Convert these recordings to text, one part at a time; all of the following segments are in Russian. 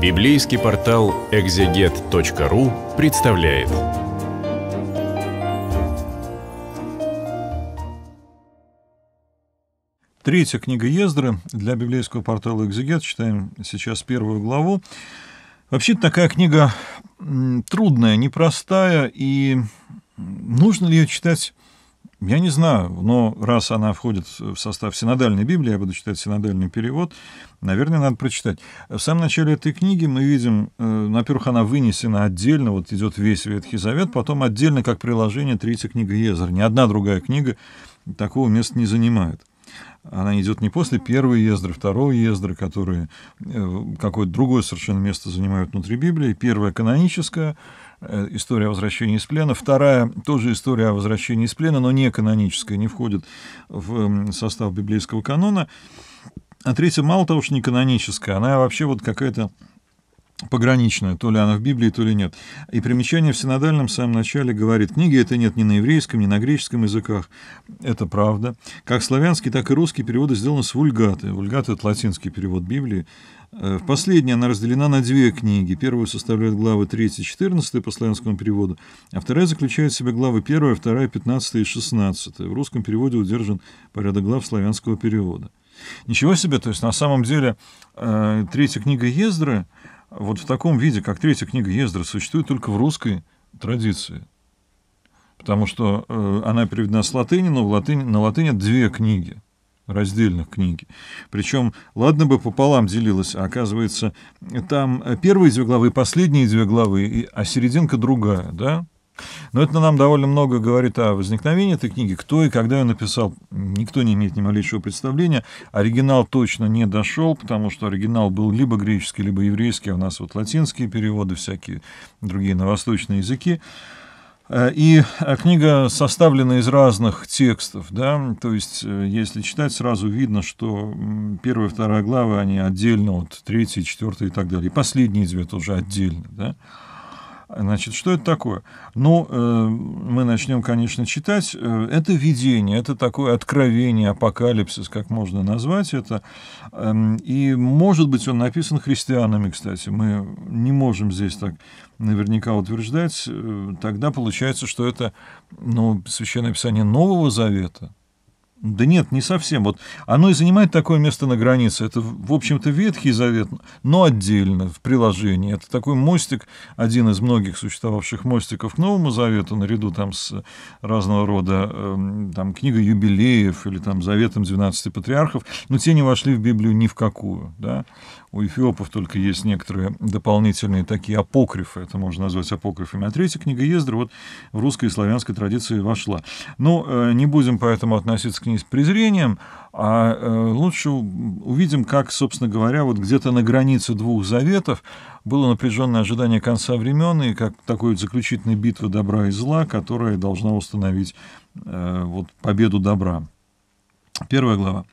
Библейский портал экзегет.ру представляет. Третья книга Ездры для библейского портала «Экзегет». Читаем сейчас первую главу. Вообще такая книга трудная, непростая, и нужно ли ее читать я не знаю, но раз она входит в состав синодальной Библии, я буду читать синодальный перевод, наверное, надо прочитать. В самом начале этой книги мы видим, э, во-первых, она вынесена отдельно, вот идет весь Ветхий Завет, потом отдельно как приложение третья книга Езер. Ни одна другая книга такого места не занимает она идет не после первой ездры, второго ездры, которые э, какое-то другое совершенно место занимают внутри Библии. Первая каноническая э, история о возвращении из плена. Вторая тоже история о возвращении из плена, но не каноническая, не входит в состав библейского канона. А третья, мало того, что не каноническая, она вообще вот какая-то пограничную, то ли она в Библии, то ли нет. И примечание в синодальном в самом начале говорит, книги это нет ни на еврейском, ни на греческом языках. Это правда. Как славянский, так и русский переводы сделаны с вульгаты. Вульгата — это латинский перевод Библии. Э, в последней она разделена на две книги. Первую составляют главы 3-14 по славянскому переводу, а вторая заключает в себе главы 1, 2, 15 и 16. В русском переводе удержан порядок глав славянского перевода. Ничего себе, то есть на самом деле э, третья книга Ездры — вот в таком виде, как третья книга Ездра, существует только в русской традиции. Потому что э, она переведена с латыни, но в латыни, на латыни две книги, раздельных книги. Причем, ладно бы пополам делилась, а оказывается, там э, первые две главы, последние две главы, а серединка другая, да? Но это нам довольно много говорит о возникновении этой книги. Кто и когда ее написал, никто не имеет ни малейшего представления. Оригинал точно не дошел, потому что оригинал был либо греческий, либо еврейский, а у нас вот латинские переводы, всякие другие на восточные языки. Э, и э, книга составлена из разных текстов, да, то есть э, если читать, сразу видно, что первая и вторая главы, они отдельно, вот третья, четвертая и так далее, и последние две тоже отдельно, да. Значит, что это такое? Ну, э, мы начнем, конечно, читать. Э, это видение, это такое откровение, апокалипсис, как можно назвать это. Эм, и, может быть, он написан христианами, кстати. Мы не можем здесь так наверняка утверждать. Э, тогда получается, что это ну, Священное Писание Нового Завета – да нет, не совсем. Вот оно и занимает такое место на границе. Это, в общем-то, Ветхий Завет, но отдельно, в приложении. Это такой мостик, один из многих существовавших мостиков к Новому Завету, наряду там с разного рода эм, там, книгой юбилеев или там Заветом 12 патриархов, но те не вошли в Библию ни в какую. Да? У эфиопов только есть некоторые дополнительные такие апокрифы, это можно назвать апокрифами. А третья книга Ездра вот в русской и славянской традиции вошла. Но ну, э, не будем поэтому относиться к ней с презрением, а э, лучше увидим, как, собственно говоря, вот где-то на границе двух заветов было напряженное ожидание конца времен и как такой вот заключительной битвы добра и зла, которая должна установить э, вот победу добра. Первая глава.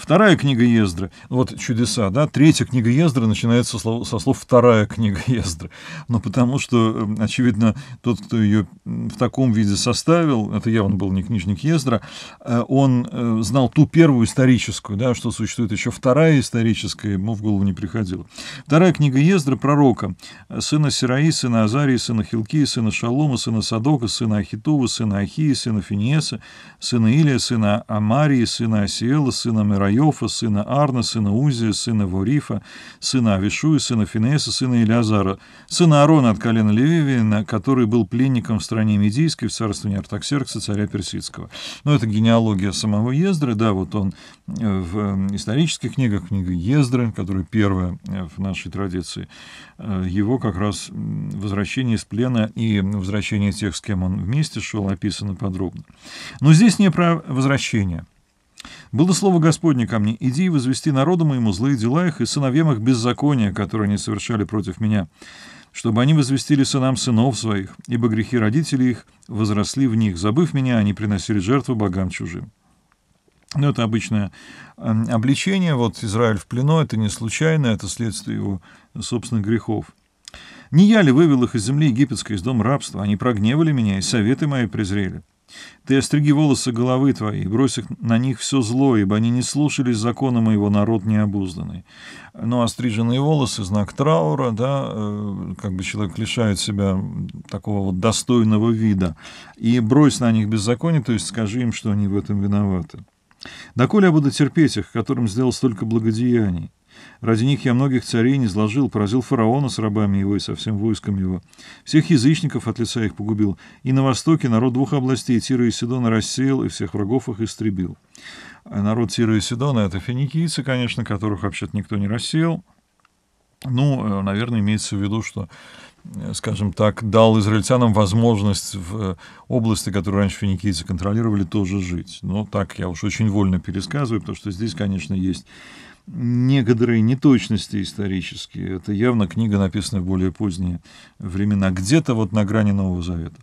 Вторая книга Ездры, ну, вот чудеса, да, третья книга Ездры начинается со слов, со слов «вторая книга Ездры", Но ну, потому что, очевидно, тот, кто ее в таком виде составил, это явно был не книжник Ездра, э, он э, знал ту первую историческую, да, что существует еще вторая историческая, ему в голову не приходило. Вторая книга Ездры пророка, сына Сираи, сына Азарии, сына Хилкии, сына Шалома, сына Садока, сына Ахитова, сына Ахии, сына Финеса, сына Илия, сына Амарии, сына Асиэла, сына Мираи, Иофа, сына Арна, сына Узия, сына Ворифа, сына Авишуи, сына Финеса, сына Илязара, сына Арона от колена Левивина, который был пленником в стране Медийской в царствовании Артаксеркса, царя Персидского. Но ну, это генеалогия самого Ездры, да, вот он э, в э, исторических книгах, книга Ездры, которая первая э, в нашей традиции, его как раз возвращение из плена и возвращение тех, с кем он вместе шел, описано подробно. Но здесь не про возвращение. Было слово Господне ко мне, иди и возвести народу моему злые дела их и сыновьям их беззакония, которые они совершали против меня, чтобы они возвестили сынам сынов своих, ибо грехи родителей их возросли в них, забыв меня, они приносили жертву богам чужим». Ну, это обычное эм, обличение, вот Израиль в плену, это не случайно, это следствие его собственных грехов. «Не я ли вывел их из земли египетской, из дома рабства? Они прогневали меня, и советы мои презрели. Ты остриги волосы головы твоей, брось на них все зло, ибо они не слушались закона моего, народ необузданный. Но ну, остриженные волосы — знак траура, да, э, как бы человек лишает себя такого вот достойного вида. И брось на них беззаконие, то есть скажи им, что они в этом виноваты. Доколе я буду терпеть их, которым сделал столько благодеяний? Ради них я многих царей не сложил, поразил фараона с рабами его и со всем войском его. Всех язычников от лица их погубил. И на востоке народ двух областей Тира и Сидона рассеял, и всех врагов их истребил. А народ Тира и Сидона — это финикийцы, конечно, которых вообще-то никто не рассеял. Ну, э, наверное, имеется в виду, что э, скажем так, дал израильтянам возможность в э, области, которую раньше финикийцы контролировали, тоже жить. Но так я уж очень вольно пересказываю, потому что здесь, конечно, есть некоторые неточности исторические. Это явно книга, написанная в более поздние времена, где-то вот на грани Нового Завета.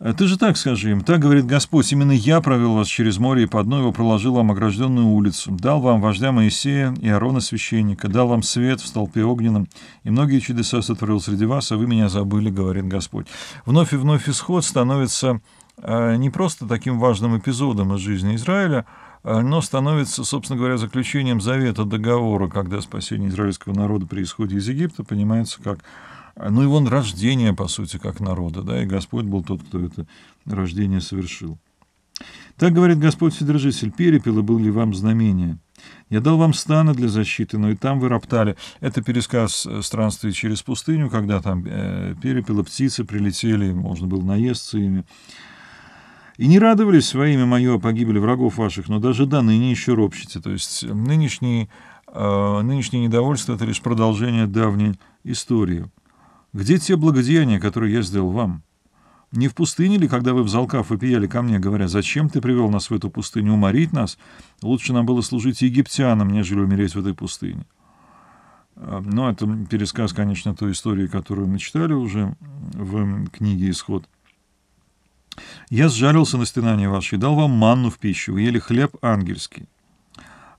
А ты же так скажи им, так говорит Господь, именно я провел вас через море и по дну его проложил вам огражденную улицу, дал вам вождя Моисея и арона священника, дал вам свет в столпе огненном, и многие чудеса сотворил среди вас, а вы меня забыли, говорит Господь. Вновь и вновь исход становится а, не просто таким важным эпизодом из жизни Израиля, оно э, становится, собственно говоря, заключением завета договора, когда спасение израильского народа при исходе из Египта понимается как э, ну, его рождение, по сути, как народа, да, и Господь был тот, кто это рождение совершил. Так говорит Господь Вседержитель, перепел, и был ли вам знамение? Я дал вам станы для защиты, но и там вы роптали. Это пересказ э, странствий через пустыню, когда там э, перепела птицы прилетели, можно было наесться ими и не радовались во имя мое погибели врагов ваших, но даже до ныне еще ропщите. То есть э, нынешние, э, нынешнее недовольство — это лишь продолжение давней истории. Где те благодеяния, которые я сделал вам? Не в пустыне ли, когда вы, в взалкав, вопияли ко мне, говоря, «Зачем ты привел нас в эту пустыню уморить нас? Лучше нам было служить египтянам, нежели умереть в этой пустыне». Э, но это пересказ, конечно, той истории, которую мы читали уже в книге «Исход». Я сжарился на стенание ваше и дал вам манну в пищу. Вы ели хлеб ангельский.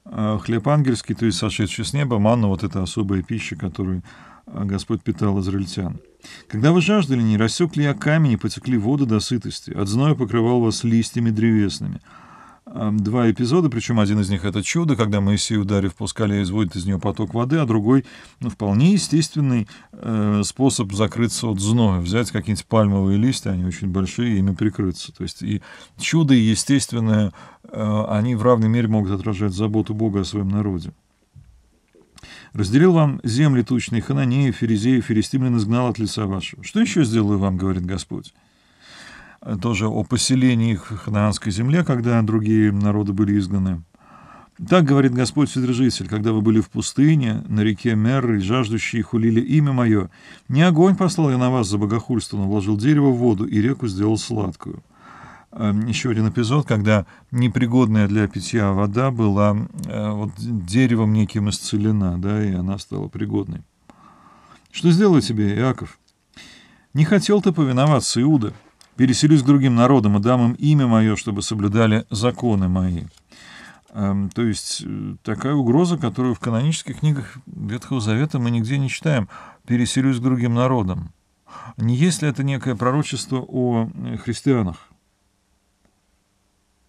А, хлеб ангельский, то есть сошедший с неба, манна — вот эта особая пища, которую а, Господь питал израильтян. Когда вы жаждали, не рассек ли я камень и потекли воды до сытости? От зноя покрывал вас листьями древесными — Эм, два эпизода, причем один из них это чудо, когда Моисей, ударив по скале, изводит из нее поток воды, а другой ну, вполне естественный э, способ закрыться от зноя, взять какие-нибудь пальмовые листья, они очень большие, ими прикрыться. То есть и чудо, и естественное, э, они в равной мере могут отражать заботу Бога о своем народе. Разделил вам земли тучные, хананеев, ферезеев, ферестимлян изгнал от лица вашего. Что еще сделаю вам, говорит Господь? тоже о поселении их в ханаанской земле, когда другие народы были изгнаны. Так говорит Господь Вседержитель, когда вы были в пустыне, на реке Мерры, жаждущие хулили имя мое, не огонь послал я на вас за богохульство, но вложил дерево в воду и реку сделал сладкую. Эм, еще один эпизод, когда непригодная для питья вода была э, вот, деревом неким исцелена, да, и она стала пригодной. Что сделал тебе, Иаков? Не хотел ты повиноваться, Иуда, переселюсь к другим народам и дам им имя мое, чтобы соблюдали законы мои». Эм, то есть э, такая угроза, которую в канонических книгах Ветхого Завета мы нигде не читаем. «Переселюсь к другим народам». Не есть ли это некое пророчество о э, христианах?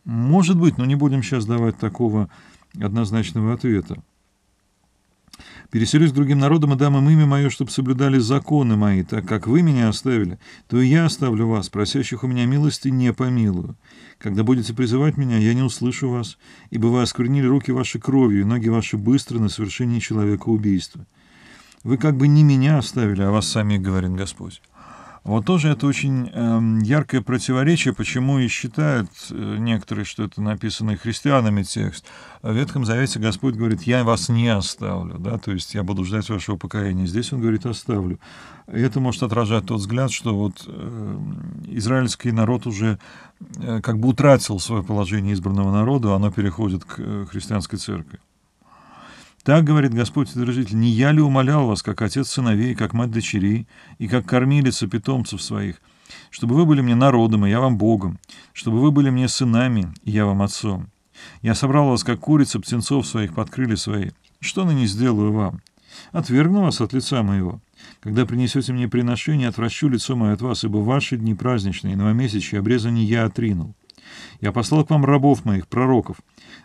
Может быть, но не будем сейчас давать такого однозначного ответа. Переселюсь к другим народам и дам им имя мое, чтобы соблюдали законы мои, так как вы меня оставили, то и я оставлю вас, просящих у меня милости не помилую. Когда будете призывать меня, я не услышу вас, ибо вы осквернили руки ваши кровью и ноги ваши быстро на совершении человека убийства. Вы как бы не меня оставили, а вас сами говорит Господь. Вот тоже это очень э, яркое противоречие, почему и считают э, некоторые, что это написанный христианами текст. В Ветхом Завете Господь говорит, я вас не оставлю, да, то есть я буду ждать вашего покаяния. Здесь Он говорит, оставлю. И это может отражать тот взгляд, что вот э, израильский народ уже э, как бы утратил свое положение избранного народа, оно переходит к э, христианской церкви. Так, говорит Господь Содержитель, не я ли умолял вас, как отец сыновей, как мать дочерей, и как кормилица питомцев своих, чтобы вы были мне народом, и я вам Богом, чтобы вы были мне сынами, и я вам отцом. Я собрал вас, как курица, птенцов своих под крылья свои. Что ныне сделаю вам? Отвергну вас от лица моего. Когда принесете мне приношение, отвращу лицо мое от вас, ибо ваши дни праздничные, новомесячие, обрезание я отринул. Я послал к вам рабов моих, пророков.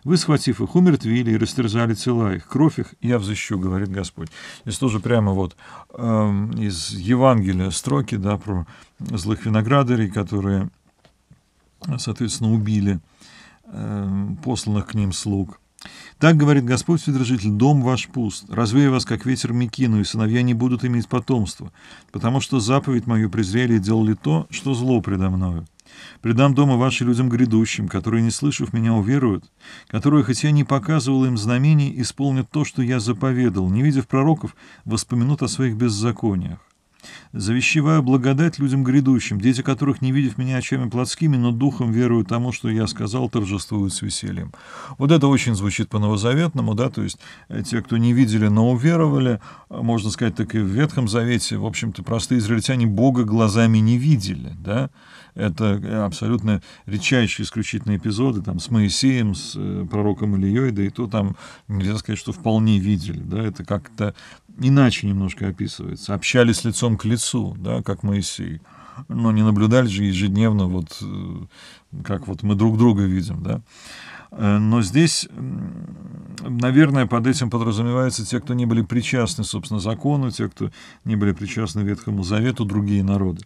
Вы, схватив их, умертвили и растерзали тела их, кровь их, я взыщу, говорит Господь. Здесь тоже прямо вот э, из Евангелия строки, да, про злых виноградарей, которые, соответственно, убили э, посланных к ним слуг. Так говорит Господь Вседержитель, дом ваш пуст, развею вас, как ветер Микину, и сыновья не будут иметь потомства, потому что заповедь мою презрели и делали то, что зло предо мною. Предам дома ваши людям грядущим, которые, не слышав меня, уверуют, которые, хотя я не показывал им знамений, исполнят то, что я заповедал, не видев пророков, воспомянут о своих беззакониях. Завещеваю благодать людям грядущим, дети которых, не видев меня очами плотскими, но духом верую тому, что я сказал, торжествуют с весельем. Вот это очень звучит по-новозаветному, да, то есть э, те, кто не видели, но уверовали, э, можно сказать, так и в Ветхом Завете, в общем-то, простые израильтяне Бога глазами не видели, да, это э, абсолютно редчайшие исключительные эпизоды там, с Моисеем, с э, пророком Ильей, да и то там нельзя сказать, что вполне видели. Да? Это как-то иначе немножко описывается. Общались лицом к лицу, да, как Моисей. Но не наблюдали же ежедневно, вот, э, как вот мы друг друга видим. Да? Но здесь, наверное, под этим подразумеваются те, кто не были причастны, собственно, закону, те, кто не были причастны Ветхому Завету, другие народы.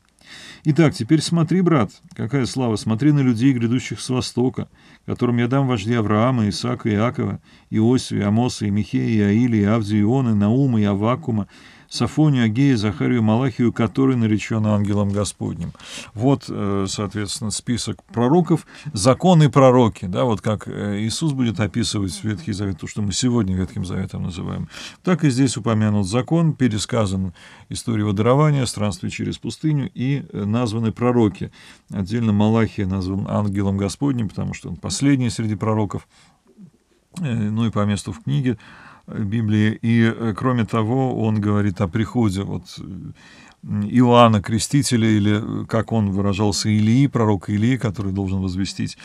Итак, теперь смотри, брат, какая слава, смотри на людей, грядущих с востока, которым я дам вожди Авраама, Исаака, Иакова, Иосифа, Амоса, и Михея, и Аили, и Авдия, Ионы, Наума и Авакума, Сафонию, Агея, Захарию, Малахию, который наречен ангелом Господним. Вот, э, соответственно, список пророков, законы пророки, да, вот как э, Иисус будет описывать Ветхий Завет, то, что мы сегодня Ветхим Заветом называем. Так и здесь упомянут закон, пересказан история водорования, странствие через пустыню и э, названы пророки. Отдельно Малахия назван ангелом Господним, потому что он последний среди пророков, ну и по месту в книге Библии. И, э, кроме того, он говорит о приходе вот э, Иоанна Крестителя, или, э, как он выражался, Илии, пророка Илии, который должен возвестить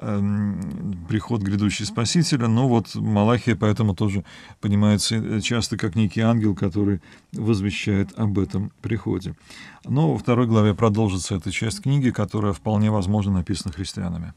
эм, приход грядущий Спасителя. Но ну вот Малахия поэтому тоже понимается часто как некий ангел, который возвещает об этом приходе. Но во второй главе продолжится эта часть книги, которая вполне возможно написана христианами.